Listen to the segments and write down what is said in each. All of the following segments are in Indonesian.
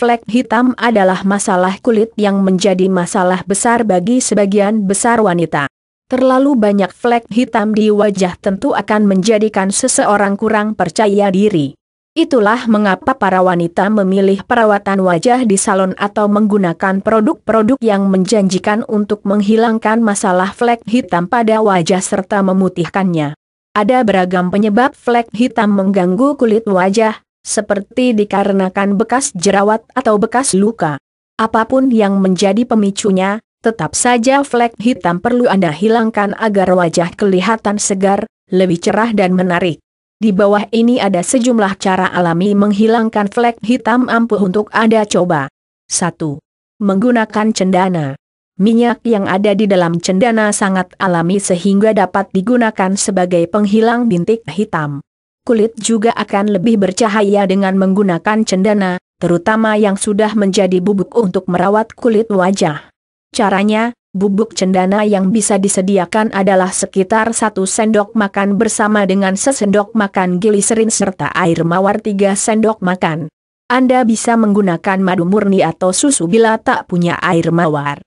flek hitam adalah masalah kulit yang menjadi masalah besar bagi sebagian besar wanita. Terlalu banyak flek hitam di wajah tentu akan menjadikan seseorang kurang percaya diri. Itulah mengapa para wanita memilih perawatan wajah di salon atau menggunakan produk-produk yang menjanjikan untuk menghilangkan masalah flek hitam pada wajah serta memutihkannya. Ada beragam penyebab flek hitam mengganggu kulit wajah, seperti dikarenakan bekas jerawat atau bekas luka. Apapun yang menjadi pemicunya, tetap saja flek hitam perlu Anda hilangkan agar wajah kelihatan segar, lebih cerah dan menarik. Di bawah ini ada sejumlah cara alami menghilangkan flek hitam ampuh untuk Anda coba. 1. Menggunakan cendana. Minyak yang ada di dalam cendana sangat alami sehingga dapat digunakan sebagai penghilang bintik hitam kulit juga akan lebih bercahaya dengan menggunakan cendana, terutama yang sudah menjadi bubuk untuk merawat kulit wajah. Caranya, bubuk cendana yang bisa disediakan adalah sekitar satu sendok makan bersama dengan sesendok makan giliserin serta air mawar 3 sendok makan. Anda bisa menggunakan madu murni atau susu bila tak punya air mawar.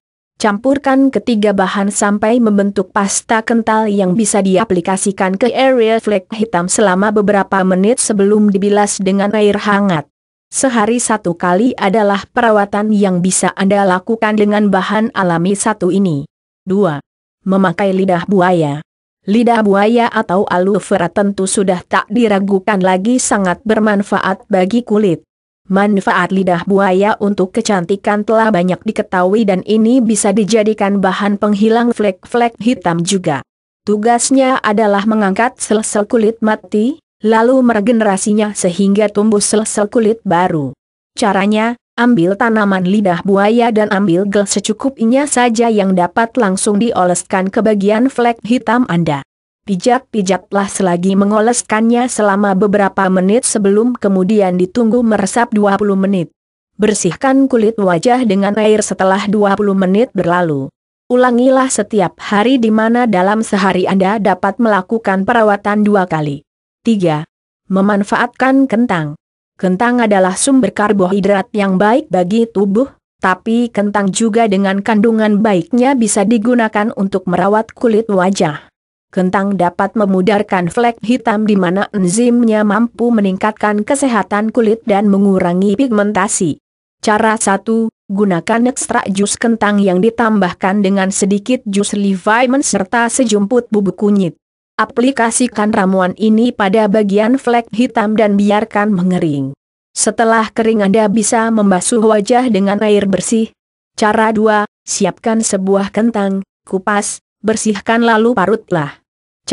Campurkan ketiga bahan sampai membentuk pasta kental yang bisa diaplikasikan ke area flek hitam selama beberapa menit sebelum dibilas dengan air hangat. Sehari satu kali adalah perawatan yang bisa Anda lakukan dengan bahan alami satu ini. 2. Memakai lidah buaya. Lidah buaya atau aloe vera tentu sudah tak diragukan lagi sangat bermanfaat bagi kulit. Manfaat lidah buaya untuk kecantikan telah banyak diketahui dan ini bisa dijadikan bahan penghilang flek-flek hitam juga. Tugasnya adalah mengangkat sel-sel kulit mati, lalu meregenerasinya sehingga tumbuh sel-sel kulit baru. Caranya, ambil tanaman lidah buaya dan ambil gel secukupnya saja yang dapat langsung dioleskan ke bagian flek hitam Anda. Pijat-pijatlah selagi mengoleskannya selama beberapa menit sebelum kemudian ditunggu meresap 20 menit. Bersihkan kulit wajah dengan air setelah 20 menit berlalu. Ulangilah setiap hari di mana dalam sehari Anda dapat melakukan perawatan dua kali. 3. Memanfaatkan kentang. Kentang adalah sumber karbohidrat yang baik bagi tubuh, tapi kentang juga dengan kandungan baiknya bisa digunakan untuk merawat kulit wajah kentang dapat memudarkan flek hitam di mana enzimnya mampu meningkatkan kesehatan kulit dan mengurangi pigmentasi. Cara 1, gunakan ekstrak jus kentang yang ditambahkan dengan sedikit jus livimen serta sejumput bubuk kunyit. Aplikasikan ramuan ini pada bagian flek hitam dan biarkan mengering. Setelah kering Anda bisa membasuh wajah dengan air bersih. Cara 2, siapkan sebuah kentang, kupas, bersihkan lalu parutlah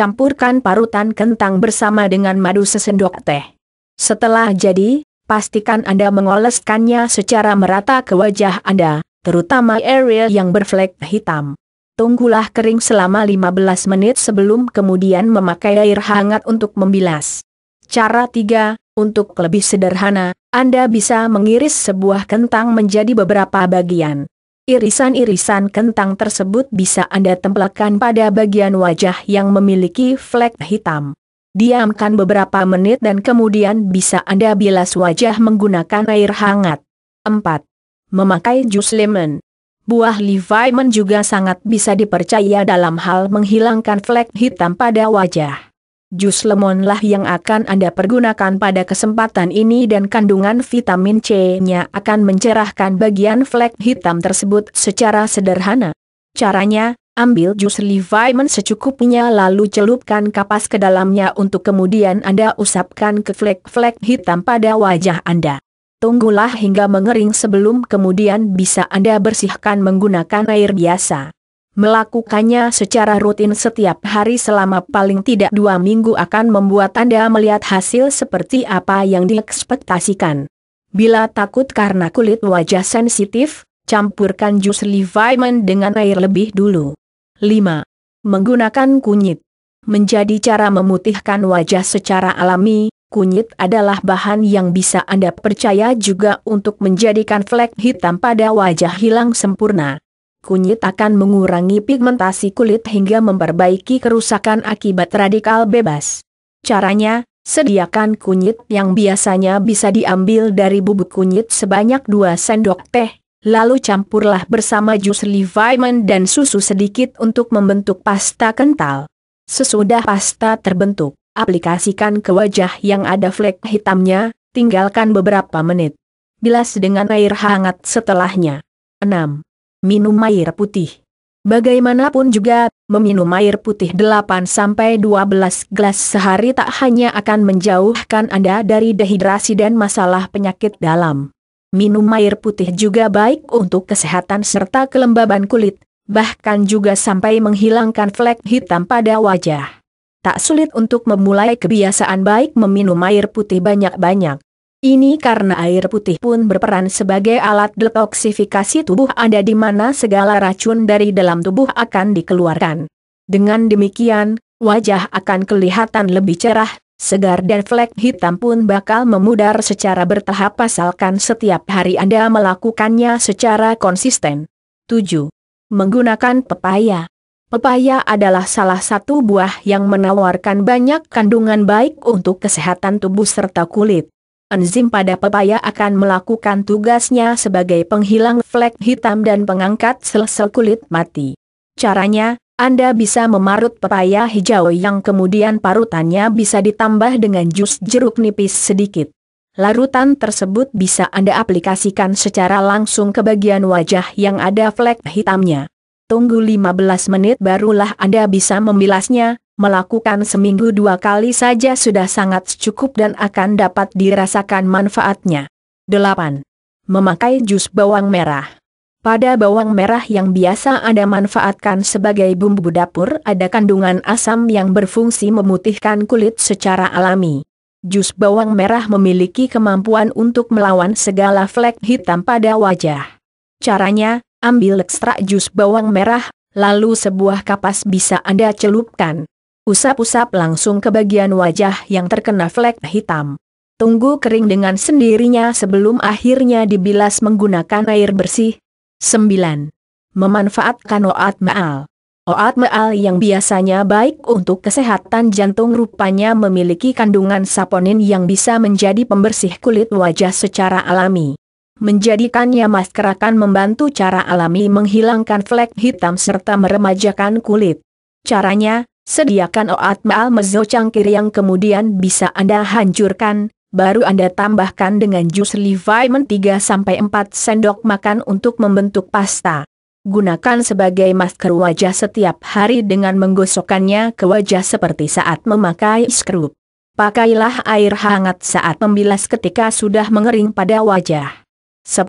campurkan parutan kentang bersama dengan madu sesendok teh. Setelah jadi, pastikan Anda mengoleskannya secara merata ke wajah Anda, terutama area yang berflek hitam. Tunggulah kering selama 15 menit sebelum kemudian memakai air hangat untuk membilas. Cara 3, untuk lebih sederhana, Anda bisa mengiris sebuah kentang menjadi beberapa bagian. Irisan-irisan kentang tersebut bisa Anda tempelkan pada bagian wajah yang memiliki flek hitam. Diamkan beberapa menit dan kemudian bisa Anda bilas wajah menggunakan air hangat. 4. Memakai jus lemon. Buah Leviman juga sangat bisa dipercaya dalam hal menghilangkan flek hitam pada wajah. Jus lemonlah yang akan Anda pergunakan pada kesempatan ini dan kandungan vitamin C-nya akan mencerahkan bagian flek hitam tersebut secara sederhana. Caranya, ambil jus levamen secukupnya lalu celupkan kapas ke dalamnya untuk kemudian Anda usapkan ke flek-flek hitam pada wajah Anda. Tunggulah hingga mengering sebelum kemudian bisa Anda bersihkan menggunakan air biasa. Melakukannya secara rutin setiap hari selama paling tidak dua minggu akan membuat Anda melihat hasil seperti apa yang diekspektasikan. Bila takut karena kulit wajah sensitif, campurkan jus Leviman dengan air lebih dulu. 5. Menggunakan kunyit Menjadi cara memutihkan wajah secara alami, kunyit adalah bahan yang bisa Anda percaya juga untuk menjadikan flek hitam pada wajah hilang sempurna kunyit akan mengurangi pigmentasi kulit hingga memperbaiki kerusakan akibat radikal bebas. Caranya, sediakan kunyit yang biasanya bisa diambil dari bubuk kunyit sebanyak 2 sendok teh, lalu campurlah bersama jus Levimen dan susu sedikit untuk membentuk pasta kental. Sesudah pasta terbentuk, aplikasikan ke wajah yang ada flek hitamnya, tinggalkan beberapa menit. Bilas dengan air hangat setelahnya. 6 minum air putih. Bagaimanapun juga, meminum air putih 8-12 gelas sehari tak hanya akan menjauhkan Anda dari dehidrasi dan masalah penyakit dalam. Minum air putih juga baik untuk kesehatan serta kelembaban kulit, bahkan juga sampai menghilangkan flek hitam pada wajah. Tak sulit untuk memulai kebiasaan baik meminum air putih banyak-banyak. Ini karena air putih pun berperan sebagai alat detoksifikasi tubuh Anda di mana segala racun dari dalam tubuh akan dikeluarkan. Dengan demikian, wajah akan kelihatan lebih cerah, segar dan flek hitam pun bakal memudar secara bertahap asalkan setiap hari Anda melakukannya secara konsisten. 7. Menggunakan pepaya Pepaya adalah salah satu buah yang menawarkan banyak kandungan baik untuk kesehatan tubuh serta kulit enzim pada pepaya akan melakukan tugasnya sebagai penghilang flek hitam dan pengangkat sel-sel kulit mati. Caranya, Anda bisa memarut pepaya hijau yang kemudian parutannya bisa ditambah dengan jus jeruk nipis sedikit. Larutan tersebut bisa Anda aplikasikan secara langsung ke bagian wajah yang ada flek hitamnya tunggu 15 menit barulah Anda bisa membilasnya, melakukan seminggu dua kali saja sudah sangat cukup dan akan dapat dirasakan manfaatnya. 8. Memakai jus bawang merah. Pada bawang merah yang biasa Anda manfaatkan sebagai bumbu dapur ada kandungan asam yang berfungsi memutihkan kulit secara alami. Jus bawang merah memiliki kemampuan untuk melawan segala flek hitam pada wajah. Caranya, ambil ekstrak jus bawang merah, lalu sebuah kapas bisa Anda celupkan. Usap-usap langsung ke bagian wajah yang terkena flek hitam. Tunggu kering dengan sendirinya sebelum akhirnya dibilas menggunakan air bersih. 9. Memanfaatkan oat maal. Oat maal yang biasanya baik untuk kesehatan jantung rupanya memiliki kandungan saponin yang bisa menjadi pembersih kulit wajah secara alami. Menjadikannya masker akan membantu cara alami menghilangkan flek hitam serta meremajakan kulit. Caranya, sediakan oat maal mezo cangkir yang kemudian bisa Anda hancurkan, baru Anda tambahkan dengan jus levamen 3-4 sendok makan untuk membentuk pasta. Gunakan sebagai masker wajah setiap hari dengan menggosokkannya ke wajah seperti saat memakai scrub. Pakailah air hangat saat membilas ketika sudah mengering pada wajah. 10.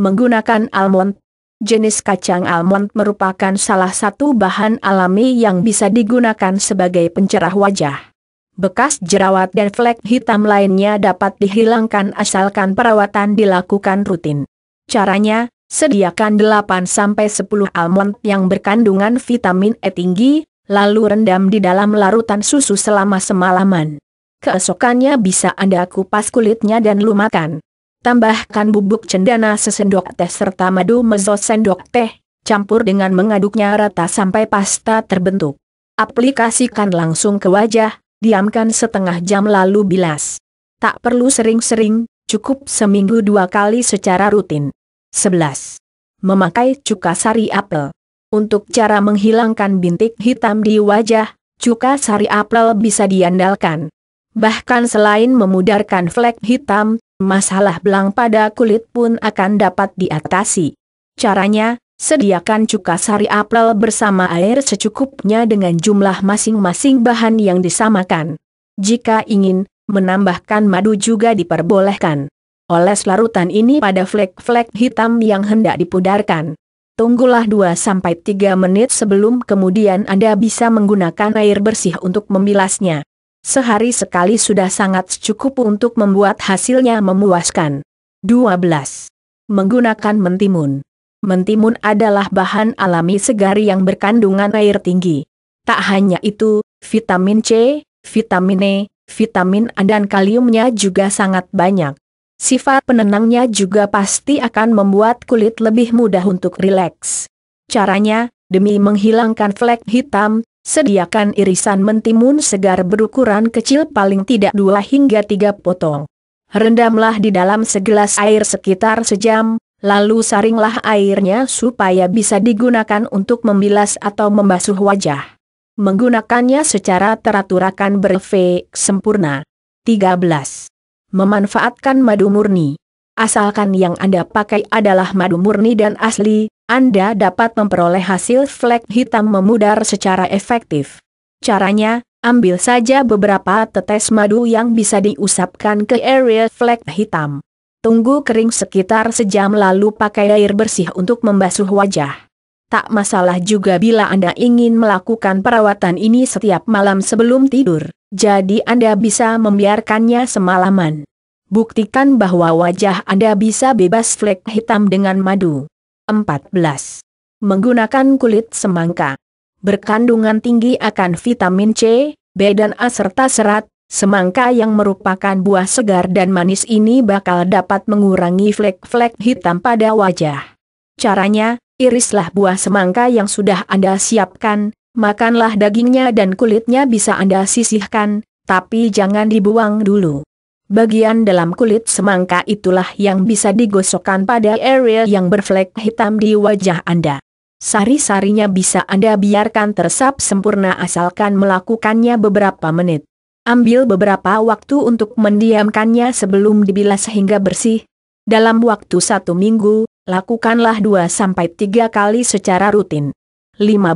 Menggunakan almond Jenis kacang almond merupakan salah satu bahan alami yang bisa digunakan sebagai pencerah wajah. Bekas jerawat dan flek hitam lainnya dapat dihilangkan asalkan perawatan dilakukan rutin. Caranya, sediakan 8-10 almond yang berkandungan vitamin E tinggi, lalu rendam di dalam larutan susu selama semalaman. Keesokannya bisa Anda kupas kulitnya dan lumakan. Tambahkan bubuk cendana sesendok teh serta madu mezo sendok teh, campur dengan mengaduknya rata sampai pasta terbentuk. Aplikasikan langsung ke wajah, diamkan setengah jam lalu bilas. Tak perlu sering-sering, cukup seminggu dua kali secara rutin. 11. Memakai cuka sari apel. Untuk cara menghilangkan bintik hitam di wajah, cuka sari apel bisa diandalkan. Bahkan selain memudarkan flek hitam, masalah belang pada kulit pun akan dapat diatasi. Caranya, sediakan cuka sari apel bersama air secukupnya dengan jumlah masing-masing bahan yang disamakan. Jika ingin, menambahkan madu juga diperbolehkan. Oles larutan ini pada flek-flek hitam yang hendak dipudarkan. Tunggulah 2-3 menit sebelum kemudian Anda bisa menggunakan air bersih untuk memilasnya. Sehari sekali sudah sangat cukup untuk membuat hasilnya memuaskan. 12. Menggunakan mentimun. Mentimun adalah bahan alami segar yang berkandungan air tinggi. Tak hanya itu, vitamin C, vitamin E, vitamin A dan kaliumnya juga sangat banyak. Sifat penenangnya juga pasti akan membuat kulit lebih mudah untuk rileks. Caranya, demi menghilangkan flek hitam, Sediakan irisan mentimun segar berukuran kecil paling tidak dua hingga tiga potong. Rendamlah di dalam segelas air sekitar sejam, lalu saringlah airnya supaya bisa digunakan untuk membilas atau membasuh wajah. Menggunakannya secara teratur akan berefek sempurna. 13. Memanfaatkan madu murni. Asalkan yang Anda pakai adalah madu murni dan asli, anda dapat memperoleh hasil flek hitam memudar secara efektif. Caranya, ambil saja beberapa tetes madu yang bisa diusapkan ke area flek hitam. Tunggu kering sekitar sejam lalu pakai air bersih untuk membasuh wajah. Tak masalah juga bila Anda ingin melakukan perawatan ini setiap malam sebelum tidur, jadi Anda bisa membiarkannya semalaman. Buktikan bahwa wajah Anda bisa bebas flek hitam dengan madu. 14. Menggunakan kulit semangka. Berkandungan tinggi akan vitamin C, B dan A serta serat, semangka yang merupakan buah segar dan manis ini bakal dapat mengurangi flek-flek hitam pada wajah. Caranya, irislah buah semangka yang sudah Anda siapkan, makanlah dagingnya dan kulitnya bisa Anda sisihkan, tapi jangan dibuang dulu. Bagian dalam kulit semangka itulah yang bisa digosokkan pada area yang berflek hitam di wajah Anda. Sari-sarinya bisa Anda biarkan tersap sempurna asalkan melakukannya beberapa menit. Ambil beberapa waktu untuk mendiamkannya sebelum dibilas sehingga bersih. Dalam waktu satu minggu, lakukanlah 2-3 kali secara rutin. 15.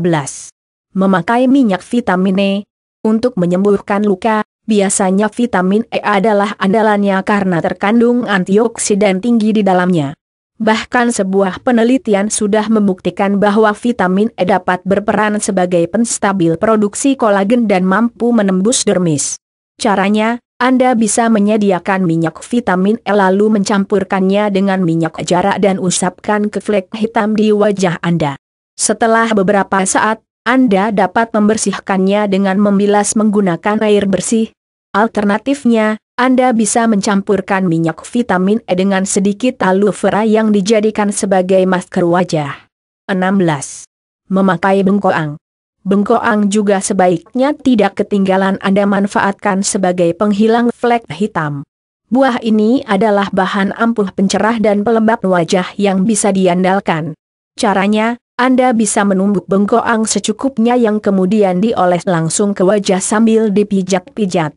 Memakai minyak vitamin E untuk menyembuhkan luka, biasanya vitamin E adalah andalannya karena terkandung antioksidan tinggi di dalamnya. Bahkan sebuah penelitian sudah membuktikan bahwa vitamin E dapat berperan sebagai penstabil produksi kolagen dan mampu menembus dermis. Caranya, Anda bisa menyediakan minyak vitamin E lalu mencampurkannya dengan minyak jarak dan usapkan ke flek hitam di wajah Anda. Setelah beberapa saat, Anda dapat membersihkannya dengan membilas menggunakan air bersih, Alternatifnya, Anda bisa mencampurkan minyak vitamin E dengan sedikit aloe vera yang dijadikan sebagai masker wajah. 16. Memakai bengkoang. Bengkoang juga sebaiknya tidak ketinggalan Anda manfaatkan sebagai penghilang flek hitam. Buah ini adalah bahan ampuh pencerah dan pelembab wajah yang bisa diandalkan. Caranya, Anda bisa menumbuk bengkoang secukupnya yang kemudian dioles langsung ke wajah sambil dipijat-pijat.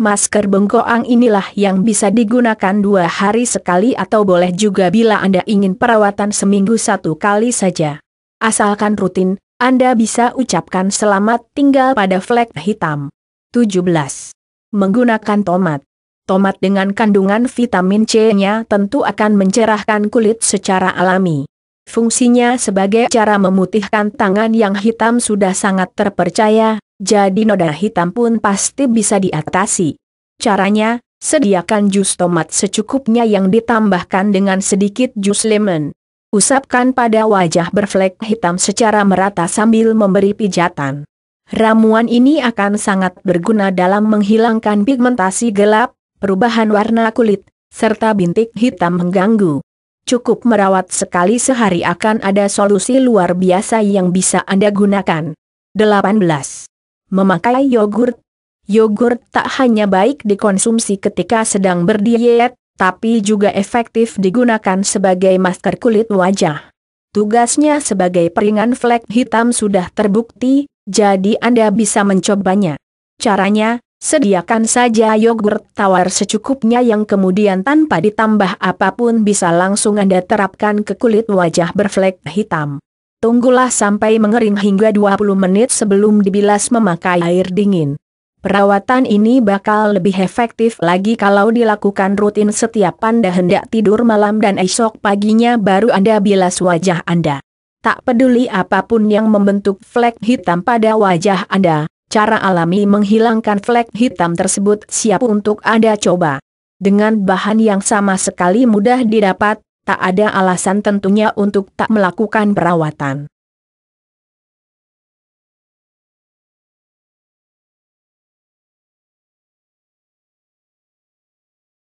Masker bengkoang inilah yang bisa digunakan dua hari sekali atau boleh juga bila Anda ingin perawatan seminggu satu kali saja. Asalkan rutin, Anda bisa ucapkan selamat tinggal pada flek hitam. 17. Menggunakan tomat. Tomat dengan kandungan vitamin C-nya tentu akan mencerahkan kulit secara alami. Fungsinya sebagai cara memutihkan tangan yang hitam sudah sangat terpercaya, jadi noda hitam pun pasti bisa diatasi. Caranya, sediakan jus tomat secukupnya yang ditambahkan dengan sedikit jus lemon. Usapkan pada wajah berflek hitam secara merata sambil memberi pijatan. Ramuan ini akan sangat berguna dalam menghilangkan pigmentasi gelap, perubahan warna kulit, serta bintik hitam mengganggu. Cukup merawat sekali sehari akan ada solusi luar biasa yang bisa Anda gunakan. 18. Memakai yogurt. Yogurt tak hanya baik dikonsumsi ketika sedang berdiet, tapi juga efektif digunakan sebagai masker kulit wajah. Tugasnya sebagai peringan flek hitam sudah terbukti, jadi Anda bisa mencobanya. Caranya, sediakan saja yogurt tawar secukupnya yang kemudian tanpa ditambah apapun bisa langsung Anda terapkan ke kulit wajah berflek hitam. Tunggulah sampai mengering hingga 20 menit sebelum dibilas memakai air dingin. Perawatan ini bakal lebih efektif lagi kalau dilakukan rutin setiap Anda hendak tidur malam dan esok paginya baru Anda bilas wajah Anda. Tak peduli apapun yang membentuk flek hitam pada wajah Anda, cara alami menghilangkan flek hitam tersebut siap untuk Anda coba. Dengan bahan yang sama sekali mudah didapat, tak ada alasan tentunya untuk tak melakukan perawatan.